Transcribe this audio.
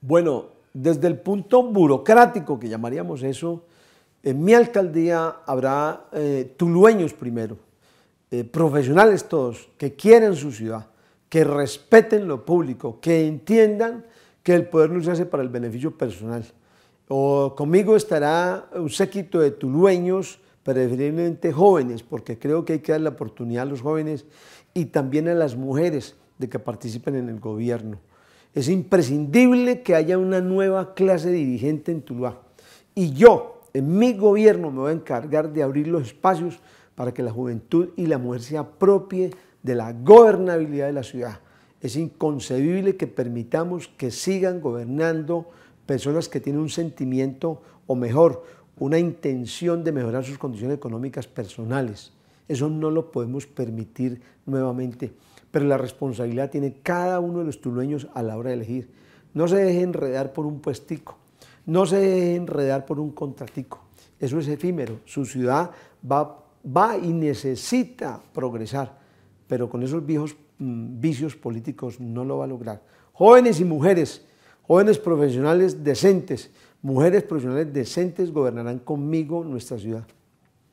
Bueno, desde el punto burocrático, que llamaríamos eso, en mi alcaldía habrá eh, tulueños primero, eh, profesionales todos, que quieren su ciudad, que respeten lo público, que entiendan que el poder no se hace para el beneficio personal. O conmigo estará un séquito de tulueños, preferiblemente jóvenes, porque creo que hay que dar la oportunidad a los jóvenes y también a las mujeres de que participen en el gobierno. Es imprescindible que haya una nueva clase dirigente en Tuluá. Y yo, en mi gobierno, me voy a encargar de abrir los espacios para que la juventud y la mujer se apropie de la gobernabilidad de la ciudad. Es inconcebible que permitamos que sigan gobernando personas que tienen un sentimiento, o mejor, una intención de mejorar sus condiciones económicas personales. Eso no lo podemos permitir nuevamente pero la responsabilidad tiene cada uno de los tulueños a la hora de elegir. No se deje enredar por un puestico, no se deje enredar por un contratico. Eso es efímero. Su ciudad va, va y necesita progresar, pero con esos viejos mm, vicios políticos no lo va a lograr. Jóvenes y mujeres, jóvenes profesionales decentes, mujeres profesionales decentes gobernarán conmigo nuestra ciudad.